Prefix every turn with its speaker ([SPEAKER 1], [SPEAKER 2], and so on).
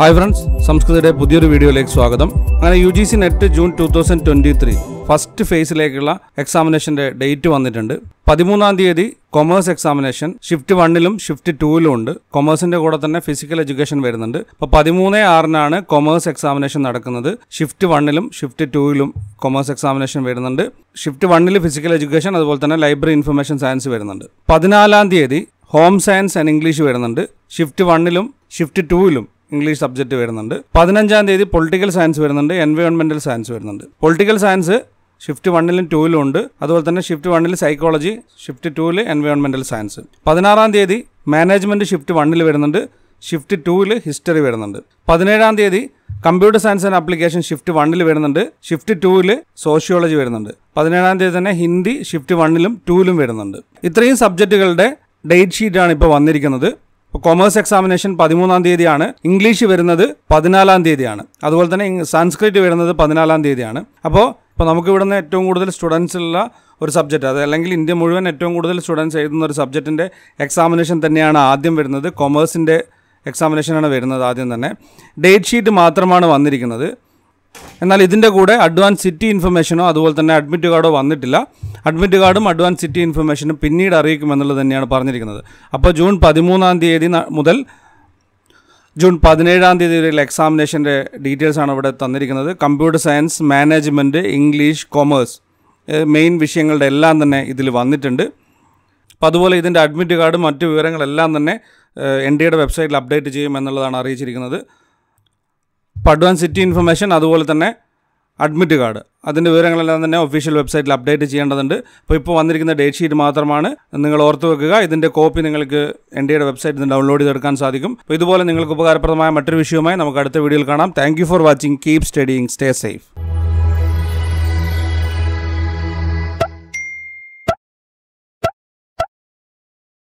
[SPEAKER 1] hi friends സംസ്കൃതിയുടെ പുതിയൊരു വീഡിയോയിലേക്ക് സ്വാഗതം അങ്ങനെ U G C NET June two thousand twenty three first ഫേസിലേക്കുള്ള എക്സാമിനേഷൻ്റെ ഡേറ്റ് വന്നിട്ടുണ്ട് പതിമൂന്നാം തീയതി കൊമേഴ്സ് എക്സാമിനേഷൻ ഷിഫ്റ്റ് വണ്ണിലും ഷിഫ്റ്റ് ടൂവിലും ഉണ്ട് കൊമേഴ്സിന്റെ കൂടെ തന്നെ ഫിസിക്കൽ എഡ്യൂക്കേഷൻ വരുന്നുണ്ട് അപ്പോൾ പതിമൂന്ന് ആറിനാണ് കൊമേഴ്സ് എക്സാമിനേഷൻ നടക്കുന്നത് ഷിഫ്റ്റ് വണ്ണിലും ഷിഫ്റ്റ് ടൂവിലും കൊമേഴ്സ് എക്സാമിനേഷൻ വരുന്നുണ്ട് ഷിഫ്റ്റ് വണ്ണിൽ ഫിസിക്കൽ എഡ്യൂക്കേഷൻ അതുപോലെ തന്നെ ലൈബ്രറി ഇൻഫർമേഷൻ സയൻസ് വരുന്നുണ്ട് പതിനാലാം തീയതി ഹോം സയൻസ് ആൻഡ് ഇംഗ്ലീഷ് വരുന്നുണ്ട് ഷിഫ്റ്റ് വണ്ണിലും ഷിഫ്റ്റ് ടൂവിലും ഇംഗ്ലീഷ് സബ്ജക്റ്റ് വരുന്നുണ്ട് പതിനഞ്ചാം തീയതി പൊളിറ്റിക്കൽ സയൻസ് വരുന്നുണ്ട് എൻവയോൺമെൻ്റൽ സയൻസ് വരുന്നുണ്ട് പൊളിറ്റിക്കൽ സയൻസ് ഷിഫ്റ്റ് വണ്ണിലും ടൂവിലും ഉണ്ട് അതുപോലെ തന്നെ ഷിഫ്റ്റ് വണ്ണിൽ സൈക്കോളജി ഷിഫ്റ്റ് ടൂവിൽ എൻവയോൺമെൻറ്റൽ സയൻസ് പതിനാറാം തീയതി മാനേജ്മെൻറ്റ് ഷിഫ്റ്റ് വണ്ണിൽ വരുന്നുണ്ട് ഷിഫ്റ്റ് ടൂവിൽ ഹിസ്റ്ററി വരുന്നുണ്ട് പതിനേഴാം തീയതി computer science and application shift വണ്ണിൽ വരുന്നുണ്ട് ഷിഫ്റ്റ് ടൂവിൽ സോഷ്യോളജി വരുന്നുണ്ട് പതിനേഴാം തീയതി തന്നെ ഹിന്ദി ഷിഫ്റ്റ് വണ്ണിലും ടൂവിലും വരുന്നുണ്ട് ഇത്രയും സബ്ജക്റ്റുകളുടെ ഡേറ്റ് ഷീറ്റാണ് ഇപ്പോൾ വന്നിരിക്കുന്നത് ഇപ്പോൾ കൊമേഴ്സ് എക്സാമിനേഷൻ പതിമൂന്നാം തീയതിയാണ് ഇംഗ്ലീഷ് വരുന്നത് പതിനാലാം തീയതിയാണ് അതുപോലെ തന്നെ സംസ്കൃത് വരുന്നത് പതിനാലാം തീയതിയാണ് അപ്പോൾ ഇപ്പോൾ നമുക്ക് ഇവിടുന്ന് ഏറ്റവും കൂടുതൽ സ്റ്റുഡൻസ് ഉള്ള ഒരു സബ്ജക്റ്റ് അത് അല്ലെങ്കിൽ ഇന്ത്യ മുഴുവൻ ഏറ്റവും കൂടുതൽ സ്റ്റുഡൻസ് എഴുതുന്ന ഒരു സബ്ജക്റ്റിൻ്റെ എക്സാമിനേഷൻ തന്നെയാണ് ആദ്യം വരുന്നത് കൊമേഴ്സിൻ്റെ എക്സാമിനേഷനാണ് വരുന്നത് ആദ്യം തന്നെ ഡേറ്റ് ഷീറ്റ് മാത്രമാണ് വന്നിരിക്കുന്നത് എന്നാൽ ഇതിൻ്റെ കൂടെ അഡ്വാൻസ് സിറ്റി ഇൻഫർമേഷനോ അതുപോലെ തന്നെ അഡ്മിറ്റ് കാർഡോ വന്നിട്ടില്ല അഡ്മിറ്റ് കാർഡും അഡ്വാൻസ് സിറ്റി ഇൻഫർമേഷനും പിന്നീട് അറിയിക്കുമെന്നുള്ളത് തന്നെയാണ് പറഞ്ഞിരിക്കുന്നത് അപ്പോൾ ജൂൺ പതിമൂന്നാം തീയതി മുതൽ ജൂൺ പതിനേഴാം തീയതി വരെയുള്ള എക്സാമിനേഷൻ്റെ ഡീറ്റെയിൽസാണ് ഇവിടെ തന്നിരിക്കുന്നത് computer science management English commerce main വിഷയങ്ങളുടെ എല്ലാം തന്നെ ഇതിൽ വന്നിട്ടുണ്ട് അപ്പോൾ അതുപോലെ ഇതിൻ്റെ അഡ്മിറ്റ് കാർഡും മറ്റു വിവരങ്ങളെല്ലാം തന്നെ എൻ ഡിയുടെ വെബ്സൈറ്റിൽ അപ്ഡേറ്റ് ചെയ്യും എന്നുള്ളതാണ് അറിയിച്ചിരിക്കുന്നത് പഡ്വാൻ സിറ്റി ഇൻഫർമേഷൻ അതുപോലെ തന്നെ അഡ്മിറ്റ് കാർഡ് അതിൻ്റെ വിവരങ്ങളെല്ലാം തന്നെ ഒഫീഷ്യൽ വെബ്സൈറ്റിൽ അപ്ഡേറ്റ് ചെയ്യേണ്ടതുണ്ട് അപ്പോൾ ഇപ്പോൾ വന്നിരിക്കുന്ന ഡേറ്റ് ഷീറ്റ് മാത്രമാണ് നിങ്ങൾ ഓർത്ത് വെക്കുക ഇതിൻ്റെ കോപ്പി നിങ്ങൾക്ക് എൻ എയുടെ വെബ്സൈറ്റിൽ നിന്ന് ഡൗൺലോഡ് ചെയ്തെടുക്കാൻ സാധിക്കും അപ്പോൾ ഇതുപോലെ നിങ്ങൾക്ക് ഉപകാരപ്രദമായ മറ്റൊരു വിഷയവുമായി നമുക്ക് അടുത്ത വീഡിയോയിൽ കാണാം thank for watching keep studying stay safe